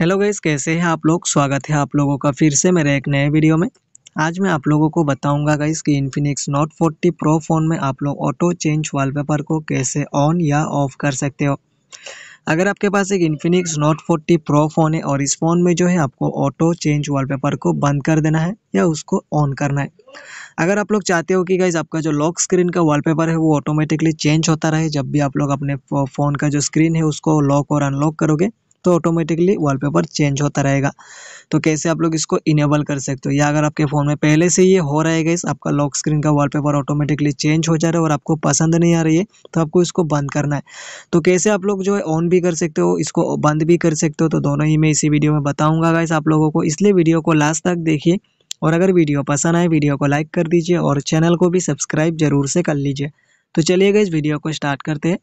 hello guys कैसे हैं आप लोग स्वागत है आप लोगों का फिर से मेरे एक नए वीडियो में आज मैं आप लोगों को बताऊंगा गाइस कि इन्फिनिक्स नोट 40 प्रो फ़ोन में आप लोग ऑटो चेंज वॉलपेपर को कैसे ऑन या ऑफ कर सकते हो अगर आपके पास एक इन्फिनिक्स नोट 40 प्रो फ़ोन है और इस फ़ोन में जो है आपको ऑटो चेंज वॉलपेपर को बंद कर देना है या उसको ऑन करना है अगर आप लोग चाहते हो कि गाइज आपका जो लॉक स्क्रीन का वॉलपेपर है वो ऑटोमेटिकली चेंज होता रहे जब भी आप लोग अपने फ़ोन का जो स्क्रीन है उसको लॉक और अनलॉक करोगे तो ऑटोमेटिकली वॉलपेपर चेंज होता रहेगा तो कैसे आप लोग इसको इनेबल कर सकते हो या अगर आपके फ़ोन में पहले से ये हो रहा है गई आपका लॉक स्क्रीन का वॉलपेपर ऑटोमेटिकली चेंज हो जा रहा है और आपको पसंद नहीं आ रही है तो आपको इसको बंद करना है तो कैसे आप लोग जो है ऑन भी कर सकते हो इसको बंद भी कर सकते हो तो दोनों ही मैं इसी वीडियो में बताऊँगा गाइस आप लोगों को इसलिए वीडियो को लास्ट तक देखिए और अगर वीडियो पसंद आए वीडियो को लाइक कर दीजिए और चैनल को भी सब्सक्राइब जरूर से कर लीजिए तो चलिए इस वीडियो को स्टार्ट करते हैं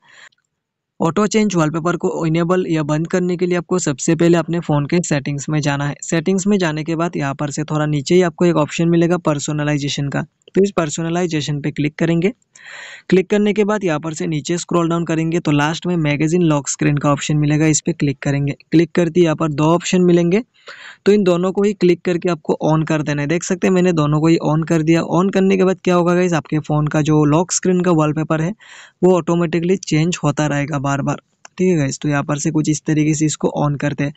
ऑटो चेंज वॉलपेपर को इनेबल या बंद करने के लिए आपको सबसे पहले अपने फ़ोन के सेटिंग्स में जाना है सेटिंग्स में जाने के बाद यहाँ पर से थोड़ा नीचे ही आपको एक ऑप्शन मिलेगा पर्सोनलाइजेशन का तो इस पर्सनलाइजेशन पे क्लिक करेंगे क्लिक करने के बाद यहाँ पर से नीचे स्क्रॉल डाउन करेंगे तो लास्ट में मैगजीन लॉक स्क्रीन का ऑप्शन मिलेगा इस पर क्लिक करेंगे क्लिक करते यहाँ पर दो ऑप्शन मिलेंगे तो इन दोनों को ही क्लिक करके आपको ऑन कर देना है देख सकते हैं मैंने दोनों को ही ऑन कर दिया ऑन करने के बाद क्या होगा इस आपके फ़ोन का जो लॉक स्क्रीन का वॉलपेपर है वो ऑटोमेटिकली चेंज होता रहेगा बार बार ठीक है गाइज तो यहाँ पर से कुछ इस तरीके से इसको ऑन करते हैं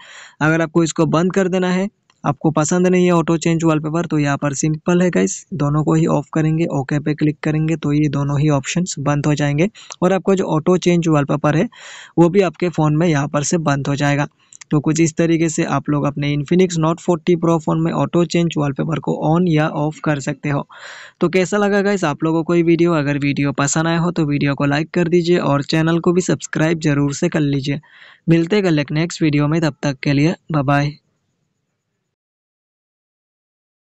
अगर आपको इसको बंद कर देना है आपको पसंद नहीं है ऑटो चेंज वॉलपेपर तो यहाँ पर सिंपल है गाइस दोनों को ही ऑफ करेंगे ओके पे क्लिक करेंगे तो ये दोनों ही ऑप्शंस बंद हो जाएंगे और आपका जो ऑटो चेंज वॉलपेपर है वो भी आपके फ़ोन में यहाँ पर से बंद हो जाएगा तो कुछ इस तरीके से आप लोग अपने Infinix Note forty Pro phone में ऑटो चेंज वॉलपेपर को ऑन या ऑफ कर सकते हो तो कैसा लगा गाइस आप लोगों को ये वीडियो अगर वीडियो पसंद आया हो तो वीडियो को लाइक कर दीजिए और चैनल को भी सब्सक्राइब जरूर से कर लीजिए मिलते कल नेक्स्ट वीडियो में तब तक के लिए बाय